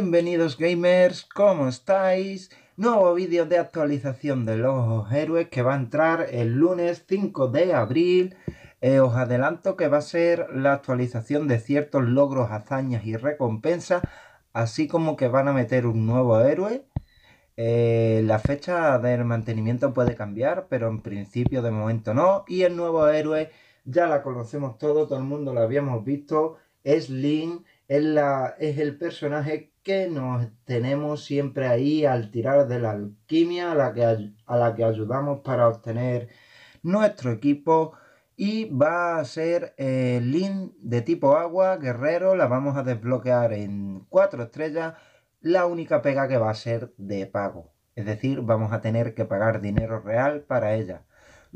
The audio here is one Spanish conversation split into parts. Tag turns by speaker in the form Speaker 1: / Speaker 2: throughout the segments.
Speaker 1: bienvenidos gamers, ¿cómo estáis? Nuevo vídeo de actualización de los héroes que va a entrar el lunes 5 de abril. Eh, os adelanto que va a ser la actualización de ciertos logros, hazañas y recompensas, así como que van a meter un nuevo héroe. Eh, la fecha del mantenimiento puede cambiar, pero en principio de momento no. Y el nuevo héroe ya la conocemos todo, todo el mundo lo habíamos visto, es Link es, el personaje que nos tenemos siempre ahí al tirar de la alquimia a la que, ayudamos para obtener nuestro equipo y va a ser el eh, Lin de tipo agua, guerrero, la vamos a desbloquear en 4 estrellas, la única pega que va a ser de pago, es decir, vamos a tener que pagar dinero real para ella.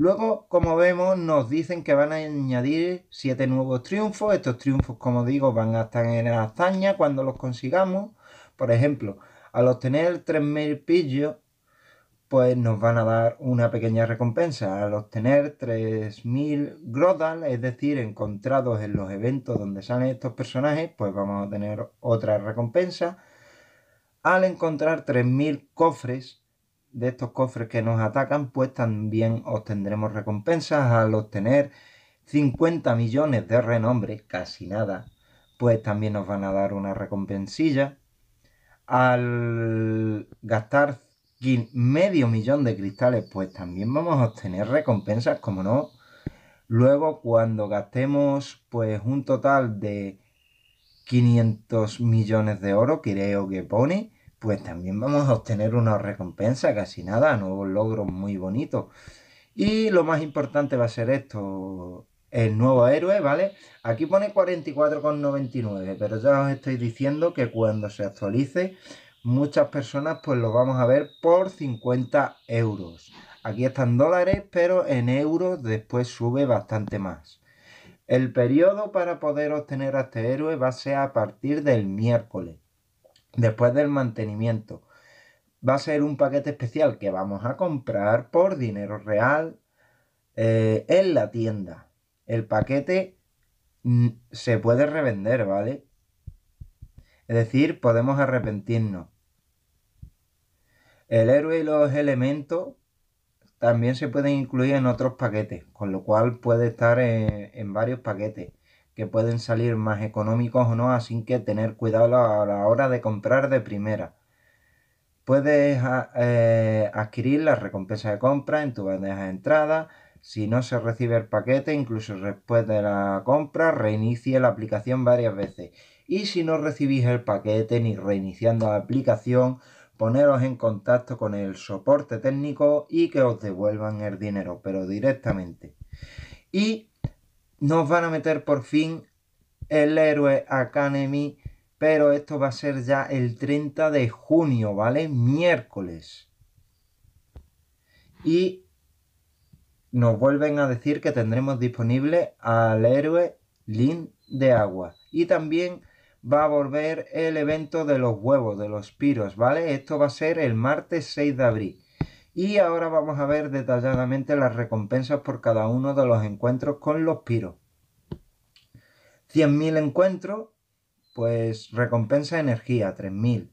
Speaker 1: Luego, como vemos, nos dicen que van a añadir siete nuevos triunfos. Estos triunfos, como digo, van a estar en la hazaña cuando los consigamos. Por ejemplo, al obtener 3.000 pillos, pues nos van a dar una pequeña recompensa. Al obtener 3.000 grodal, es decir, encontrados en los eventos donde salen estos personajes, pues vamos a tener otra recompensa. Al encontrar 3.000 cofres, de estos cofres que nos atacan, pues también obtendremos recompensas al obtener 50 millones de renombre, casi nada, pues también nos van a dar una recompensilla. Al gastar medio millón de cristales, pues también vamos a obtener recompensas, como no. Luego, cuando gastemos pues un total de 500 millones de oro, creo que pone, pues también vamos a obtener una recompensa, casi nada, nuevos logros muy bonitos. Y lo más importante va a ser esto, el nuevo héroe, ¿vale? Aquí pone 44,99, pero ya os estoy diciendo que cuando se actualice, muchas personas pues lo vamos a ver por 50 euros. Aquí están dólares, pero en euros después sube bastante más. El periodo para poder obtener a este héroe va a ser a partir del miércoles. Después del mantenimiento, va a ser un paquete especial que vamos a comprar por dinero real eh, en la tienda. El paquete mm, se puede revender, ¿vale? Es decir, podemos arrepentirnos. El héroe y los elementos también se pueden incluir en otros paquetes, con lo cual puede estar en varios paquetes que pueden salir más económicos o no, así que tener cuidado a la hora de comprar de primera. Puedes ah, eh, adquirir la recompensa de compra en tu bandeja de entrada. Si no se recibe el paquete, incluso después de la compra, reinicie la aplicación varias veces. Y si no recibís el paquete ni reiniciando la aplicación, poneros en contacto con el soporte técnico y que os devuelvan el dinero, pero directamente. Y nos van a meter por fin el Héroe Academy, pero esto va a ser ya el 30 de junio, ¿vale? Miércoles. Y nos vuelven a decir que tendremos disponible al héroe Lin de agua. Y también va a volver el evento de los huevos, de los piros, ¿vale? Esto va a ser el martes 6 de abril. Y ahora vamos a ver detalladamente las recompensas por cada uno de los encuentros con los piros. 100.000 encuentros, pues recompensa energía, 3.000.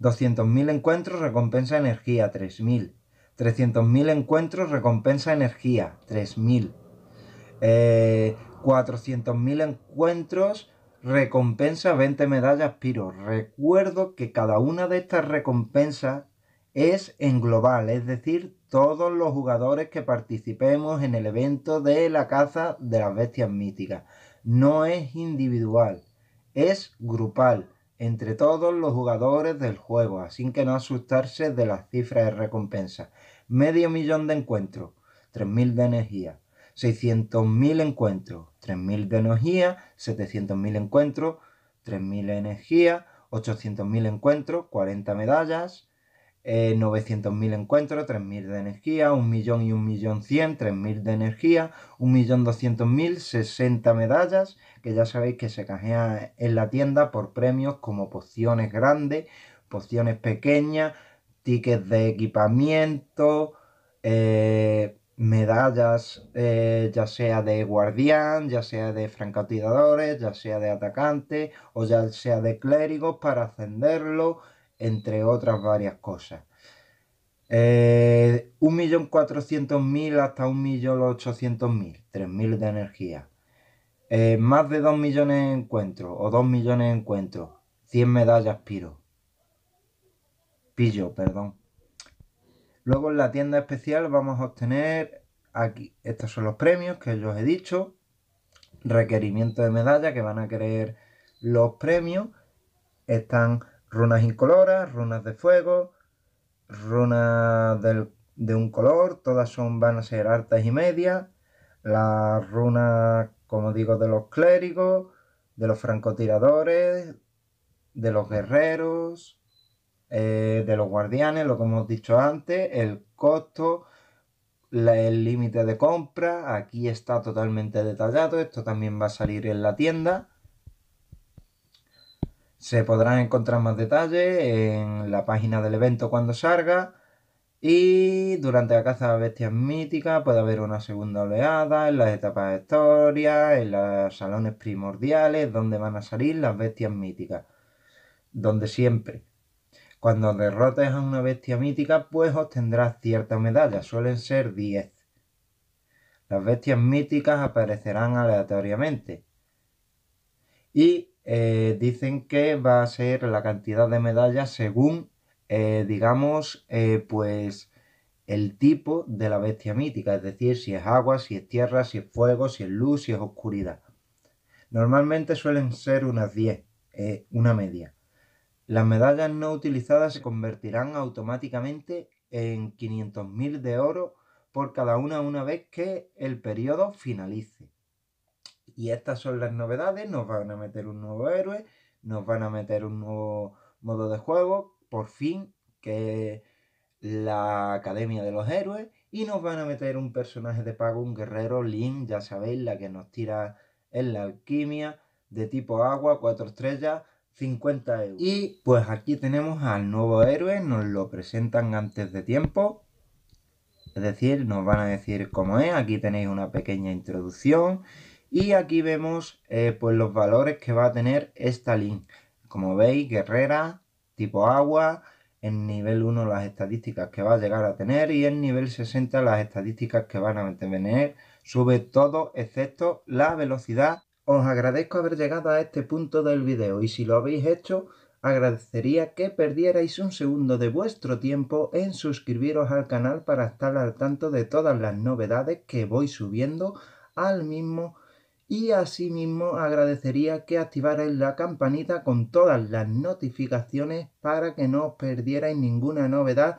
Speaker 1: 200.000 encuentros, recompensa energía, 3.000. 300.000 encuentros, recompensa energía, 3.000. 400.000 eh, encuentros, recompensa 20 medallas piro. Recuerdo que cada una de estas recompensas es en global, es decir, todos los jugadores que participemos en el evento de la caza de las bestias míticas. No es individual, es grupal, entre todos los jugadores del juego, así que no asustarse de las cifras de recompensa. Medio millón de encuentros, 3.000 de energía. 600.000 encuentros, 3.000 de energía, 700.000 encuentros, 3.000 de energía, 800.000 encuentros, 40 medallas, 900.000 eh, encuentros, 3.000 de energía, 1 y 1.100.000, 3.000 de energía, 1.200.000, 60 medallas, que ya sabéis que se canjean en la tienda por premios como pociones grandes, pociones pequeñas, tickets de equipamiento, eh, medallas, eh, ya sea de guardián, ya sea de francotiradores, ya sea de atacante o ya sea de clérigos para ascenderlo entre otras varias cosas. 1.400.000 eh, hasta 1.800.000, 3.000 de energía. Eh, más de 2 millones de encuentros o 2 millones de encuentros, 100 medallas piro. Pillo, perdón. Luego en la tienda especial vamos a obtener aquí, estos son los premios que yo os he dicho, requerimiento de medalla que van a querer los premios. Están runas incoloras, runas de fuego, runas de un color, todas son, van a ser altas y medias. Las runas, como digo, de los clérigos, de los francotiradores, de los guerreros, eh, de los guardianes, lo que hemos dicho antes, el costo, el límite de compra, aquí está totalmente detallado, esto también va a salir en la tienda. Se podrán encontrar más detalles en la página del evento cuando salga. Y durante la caza de bestias míticas puede haber una segunda oleada en las etapas de historia, en los salones primordiales, donde van a salir las bestias míticas. Donde siempre. Cuando derrotes a una bestia mítica, pues obtendrás cierta medalla suelen ser 10. Las bestias míticas aparecerán aleatoriamente. Y eh, dicen que va a ser la cantidad de medallas según, eh, digamos, eh, pues el tipo de la bestia mítica, es decir, si es agua, si es tierra, si es fuego, si es luz, si es oscuridad. Normalmente suelen ser unas 10, una media. Las medallas no utilizadas se convertirán automáticamente en 500.000 de oro por cada una una vez que el periodo finalice. Y estas son las novedades, nos van a meter un nuevo héroe, nos van a meter un nuevo modo de juego, por fin, que es la Academia de los Héroes, y nos van a meter un personaje de pago, un guerrero, Lin, ya sabéis, la que nos tira en la alquimia, de tipo agua, 4 estrellas, 50 euros. Y pues aquí tenemos al nuevo héroe, nos lo presentan antes de tiempo. Es decir, nos van a decir cómo es, aquí tenéis una pequeña introducción y aquí vemos eh, pues los valores que va a tener esta link. Como veis, guerrera, tipo agua, en nivel 1 las estadísticas que va a llegar a tener y en nivel 60 las estadísticas que van a tener. Sube todo excepto la velocidad. Os agradezco haber llegado a este punto del video y si lo habéis hecho, agradecería que perdierais un segundo de vuestro tiempo en suscribiros al canal para estar al tanto de todas las novedades que voy subiendo al mismo y asimismo agradecería que activarais la campanita con todas las notificaciones para que no os perdierais ninguna novedad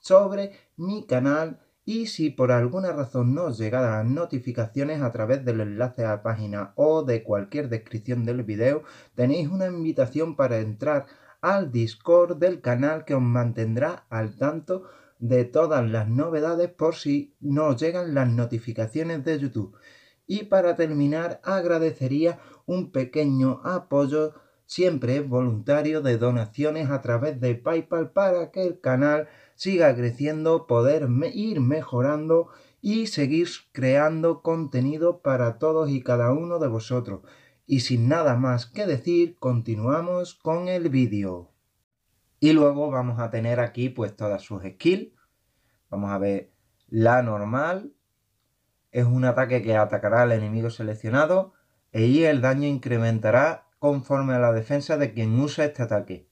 Speaker 1: sobre mi canal y si por alguna razón no os llegaran las notificaciones a través del enlace a la página o de cualquier descripción del vídeo tenéis una invitación para entrar al Discord del canal que os mantendrá al tanto de todas las novedades por si no os llegan las notificaciones de YouTube. Y para terminar, agradecería un pequeño apoyo, siempre voluntario, de donaciones a través de PayPal para que el canal siga creciendo, poder ir mejorando y seguir creando contenido para todos y cada uno de vosotros. Y sin nada más que decir, continuamos con el vídeo. Y luego vamos a tener aquí pues todas sus skills. Vamos a ver la normal, es un ataque que atacará al enemigo seleccionado e y el daño incrementará conforme a la defensa de quien usa este ataque.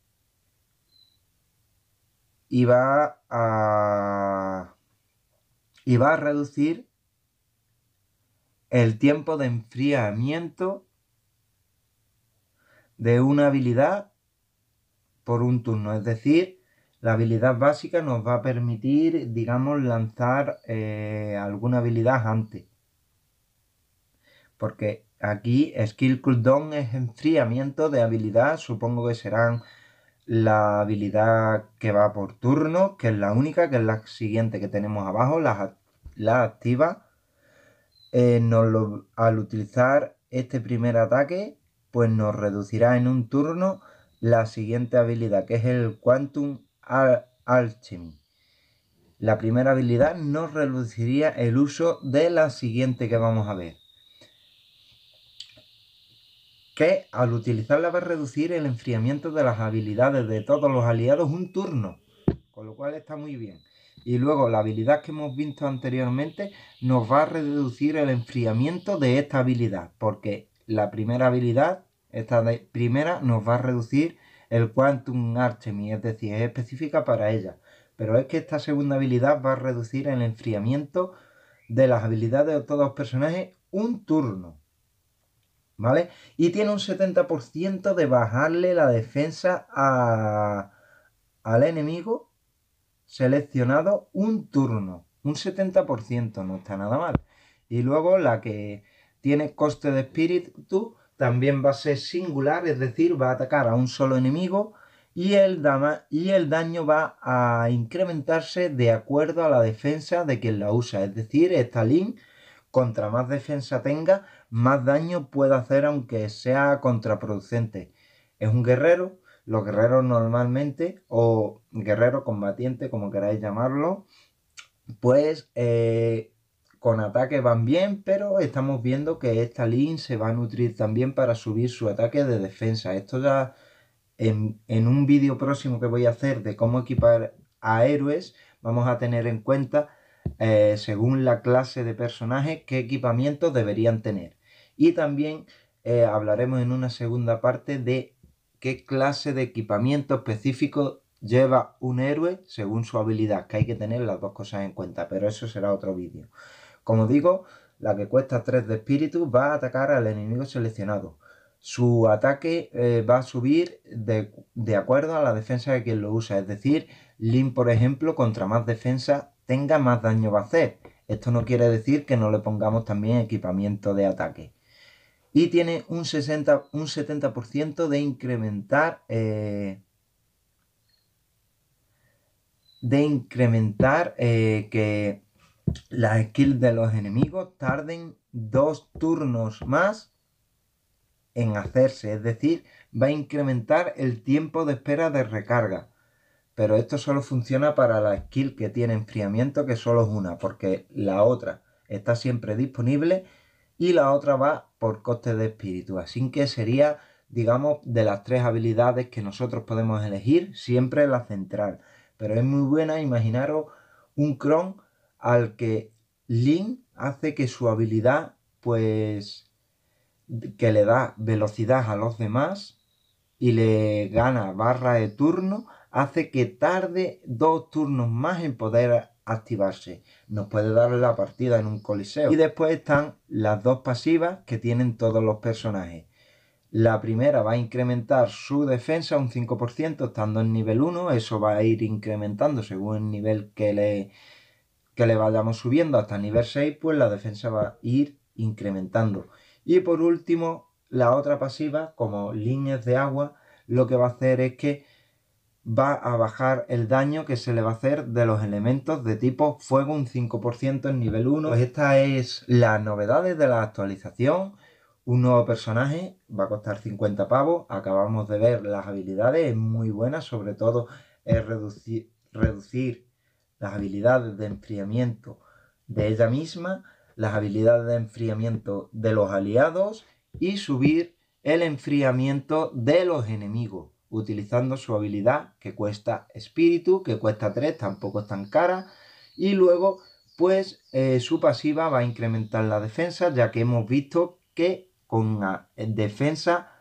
Speaker 1: Y va a, y va a reducir el tiempo de enfriamiento de una habilidad por un turno, es decir, la habilidad básica nos va a permitir, digamos, lanzar eh, alguna habilidad antes. Porque aquí Skill Cooldown es enfriamiento de habilidad. Supongo que serán la habilidad que va por turno, que es la única, que es la siguiente que tenemos abajo, la, activa. Eh, nos al utilizar este primer ataque, pues nos reducirá en un turno la siguiente habilidad, que es el Quantum Alchemy. La primera habilidad nos reduciría el uso de la siguiente que vamos a ver. Que al utilizarla va a reducir el enfriamiento de las habilidades de todos los aliados un turno. Con lo cual está muy bien. Y luego la habilidad que hemos visto anteriormente nos va a reducir el enfriamiento de esta habilidad. Porque la primera habilidad, esta primera, nos va a reducir el Quantum Archemy, es decir, es específica para ella. Pero es que esta segunda habilidad va a reducir el enfriamiento de las habilidades de todos los personajes un turno. ¿Vale? Y tiene un 70% de bajarle la defensa a, al enemigo seleccionado un turno. Un 70%, no está nada mal. Y luego la que tiene coste de espíritu también va a ser singular, es decir, va a atacar a un solo enemigo y el, y el daño va a incrementarse de acuerdo a la defensa de quien la usa. Es decir, esta link, contra más defensa tenga, más daño puede hacer aunque sea contraproducente. Es un guerrero, los guerreros normalmente, o guerrero combatiente, como queráis llamarlo, pues eh, con ataque van bien, pero estamos viendo que esta Lin se va a nutrir también para subir su ataque de defensa. Esto ya en, un vídeo próximo que voy a hacer de cómo equipar a héroes, vamos a tener en cuenta, eh, según la clase de personaje, qué equipamiento deberían tener. Y también eh, hablaremos en una segunda parte de qué clase de equipamiento específico lleva un héroe según su habilidad, que hay que tener las dos cosas en cuenta, pero eso será otro vídeo. Como digo, la que cuesta 3 de espíritu va a atacar al enemigo seleccionado. Su ataque eh, va a subir de, acuerdo a la defensa de quien lo usa. Es decir, Lin, por ejemplo, contra más defensa tenga más daño va a hacer. Esto no quiere decir que no le pongamos también equipamiento de ataque. Y tiene un, un 70% de incrementar... Eh, de incrementar eh, que las skills de los enemigos tarden dos turnos más en hacerse, es decir, va a incrementar el tiempo de espera de recarga. Pero esto solo funciona para la skill que tiene enfriamiento, que solo es una, porque la otra está siempre disponible y la otra va por coste de espíritu. Así que sería, digamos, de las tres habilidades que nosotros podemos elegir, siempre la central. Pero es muy buena, imaginaros un cron al que Link hace que su habilidad, pues, que le da velocidad a los demás y le gana barra de turno, hace que tarde dos turnos más en poder activarse. Nos puede dar la partida en un coliseo. Y después están las dos pasivas que tienen todos los personajes. La primera va a incrementar su defensa un 5% estando en nivel 1, eso va a ir incrementando según el nivel que le que le vayamos subiendo hasta nivel 6, pues la defensa va a ir incrementando. Y por último, la otra pasiva, como líneas de agua, lo que va a hacer es que va a bajar el daño que se le va a hacer de los elementos de tipo fuego un 5% en nivel 1. Pues esta es las novedades de la actualización. Un nuevo personaje va a costar 50 pavos. Acabamos de ver las habilidades, es muy buena, sobre todo es reducir las habilidades de enfriamiento de ella misma, las habilidades de enfriamiento de los aliados y subir el enfriamiento de los enemigos, utilizando su habilidad que cuesta espíritu, que cuesta 3, tampoco es tan cara, y luego pues eh, su pasiva va a incrementar la defensa, ya que hemos visto que con la defensa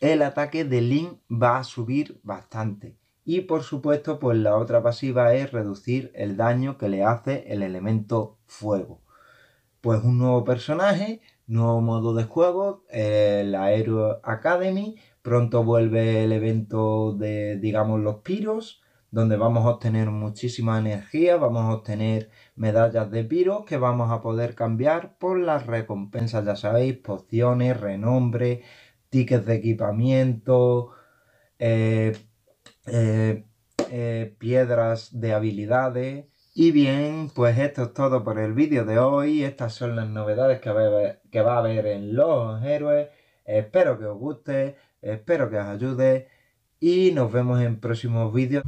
Speaker 1: el ataque de Link va a subir bastante. Y por supuesto, pues la otra pasiva es reducir el daño que le hace el elemento fuego. Pues un nuevo personaje, nuevo modo de juego, La Aero Academy, pronto vuelve el evento de, digamos, los piros, donde vamos a obtener muchísima energía, vamos a obtener medallas de piros que vamos a poder cambiar por las recompensas, ya sabéis, pociones, renombre, tickets de equipamiento, eh, eh, eh, piedras de habilidades. Y bien, pues esto es todo por el vídeo de hoy. Estas son las novedades que va a que va a haber en Los Héroes. Espero que os guste, espero que os ayude y nos vemos en próximos vídeos.